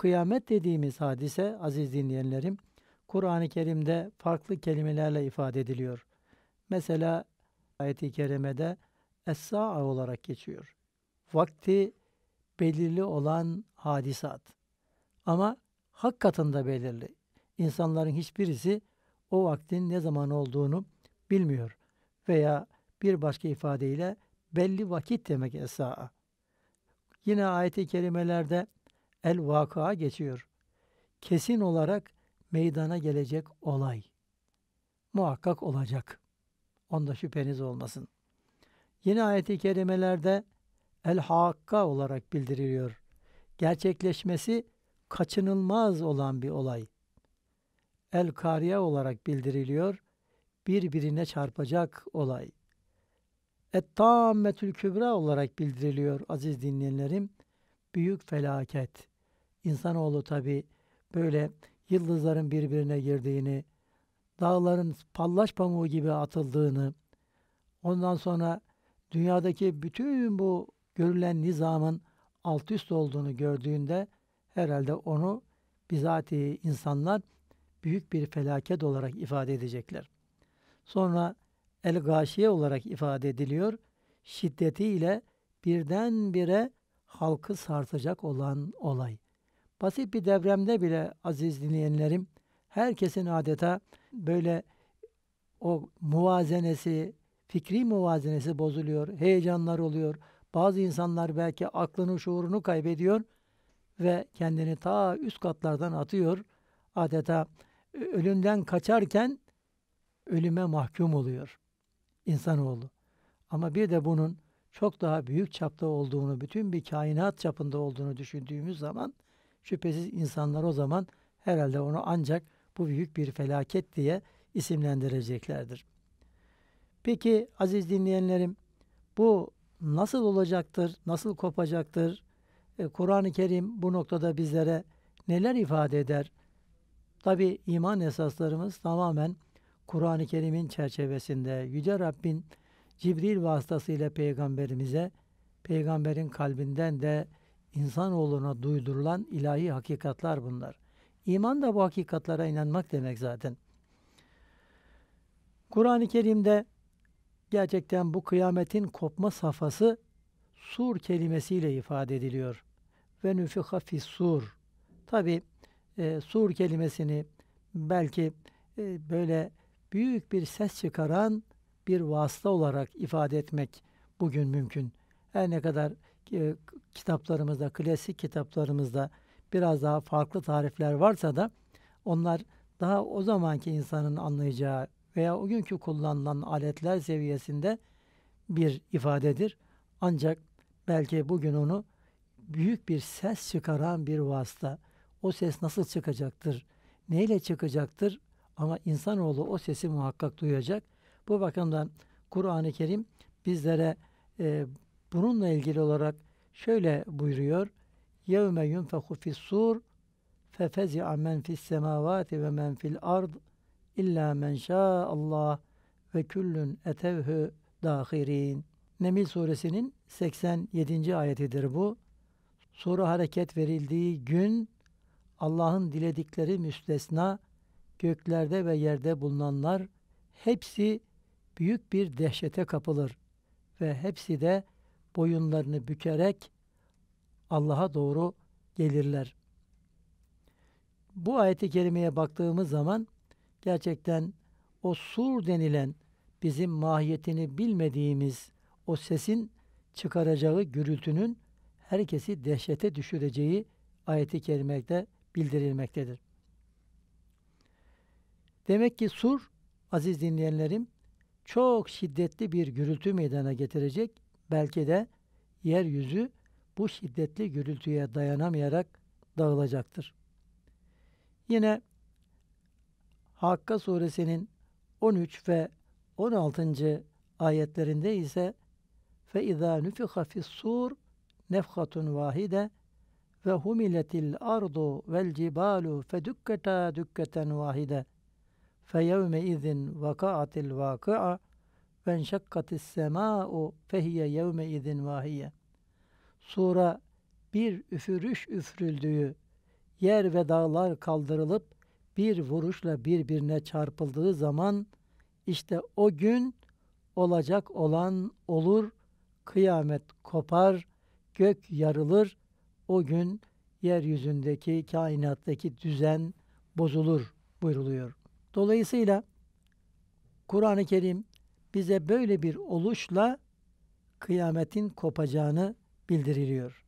Kıyamet dediğimiz hadise aziz dinleyenlerim Kur'an-ı Kerim'de farklı kelimelerle ifade ediliyor. Mesela ayeti kerimede Es-Sa'a olarak geçiyor. Vakti belirli olan hadisat. Ama hak katında belirli. İnsanların hiçbirisi o vaktin ne zaman olduğunu bilmiyor. Veya bir başka ifadeyle belli vakit demek Es-Sa'a. Yine ayeti kerimelerde el vakıa geçiyor. Kesin olarak meydana gelecek olay. Muhakkak olacak. Onda şüpheniz olmasın. Yine ayet-i kerimelerde el hakka olarak bildiriliyor. Gerçekleşmesi kaçınılmaz olan bir olay. El kariye olarak bildiriliyor. Birbirine çarpacak olay. Et-Tammetül Kübra olarak bildiriliyor aziz dinleyenlerim. Büyük felaket, İnsanoğlu tabi böyle yıldızların birbirine girdiğini, dağların pallaş pamuğu gibi atıldığını, ondan sonra dünyadaki bütün bu görülen nizamın alt üst olduğunu gördüğünde herhalde onu bizatihi insanlar büyük bir felaket olarak ifade edecekler. Sonra el gâşiye olarak ifade ediliyor. Şiddetiyle birdenbire halkı sarsacak olan olay. Basit bir devremde bile aziz dinleyenlerim, herkesin adeta böyle o muvazenesi, fikri muvazenesi bozuluyor, heyecanlar oluyor. Bazı insanlar belki aklını, şuurunu kaybediyor ve kendini ta üst katlardan atıyor. Adeta e, ölümden kaçarken ölüme mahkum oluyor insanoğlu. Ama bir de bunun çok daha büyük çapta olduğunu, bütün bir kainat çapında olduğunu düşündüğümüz zaman Şüphesiz insanlar o zaman herhalde onu ancak bu büyük bir felaket diye isimlendireceklerdir. Peki aziz dinleyenlerim bu nasıl olacaktır, nasıl kopacaktır? E, Kur'an-ı Kerim bu noktada bizlere neler ifade eder? Tabi iman esaslarımız tamamen Kur'an-ı Kerim'in çerçevesinde Yüce Rabbin Cibril vasıtasıyla peygamberimize, peygamberin kalbinden de insanoğluna duydurulan ilahi hakikatlar bunlar. İman da bu hakikatlara inanmak demek zaten. Kur'an-ı Kerim'de gerçekten bu kıyametin kopma safhası sur kelimesiyle ifade ediliyor. Ve nüfiha fis sur. Tabi e, sur kelimesini belki e, böyle büyük bir ses çıkaran bir vasıta olarak ifade etmek bugün mümkün. Her ne kadar e, kitaplarımızda, klasik kitaplarımızda biraz daha farklı tarifler varsa da onlar daha o zamanki insanın anlayacağı veya o günkü kullanılan aletler seviyesinde bir ifadedir. Ancak belki bugün onu büyük bir ses çıkaran bir vasıta. O ses nasıl çıkacaktır? Neyle çıkacaktır? Ama insanoğlu o sesi muhakkak duyacak. Bu bakımdan Kur'an-ı Kerim bizlere e, Bununla ilgili olarak şöyle buyuruyor. يَوْمَ يُنْفَخُ فِي السُّورِ فَفَزِعَ مَنْ فِي السَّمَاوَاتِ وَمَنْ فِي الْأَرْضِ اِلَّا مَنْ Allah ve küllün اَتَوْهُ دَاخِرِينَ Nemil suresinin 87. ayetidir bu. Sura hareket verildiği gün Allah'ın diledikleri müstesna göklerde ve yerde bulunanlar hepsi büyük bir dehşete kapılır ve hepsi de boyunlarını bükerek Allah'a doğru gelirler. Bu ayeti kerimeye baktığımız zaman gerçekten o sur denilen bizim mahiyetini bilmediğimiz o sesin çıkaracağı gürültünün herkesi dehşete düşüreceği ayeti kerimekte bildirilmektedir. Demek ki sur aziz dinleyenlerim çok şiddetli bir gürültü meydana getirecek Belki de yeryüzü bu şiddetli gürültüye dayanamayarak dağılacaktır. Yine Hakka suresinin 13 ve 16. ayetlerinde ise فَاِذَا نُفِخَ فِي الصُّورِ نَفْخَةٌ وَاحِدَةٌ وَهُمِلَتِ الْاَرْضُ وَالْجِبَالُ فَدُكَّتَا دُكَّةً وَاحِدَةً فَيَوْمَئِذٍ وَقَعَتِ الْوَاقِعَةُ ve sema o fehiye yevme idin vahiye. Sura bir üfürüş üfürüldüğü, yer ve dağlar kaldırılıp bir vuruşla birbirine çarpıldığı zaman işte o gün olacak olan olur, kıyamet kopar, gök yarılır, o gün yeryüzündeki kainattaki düzen bozulur buyruluyor. Dolayısıyla Kur'an-ı Kerim bize böyle bir oluşla kıyametin kopacağını bildiriliyor.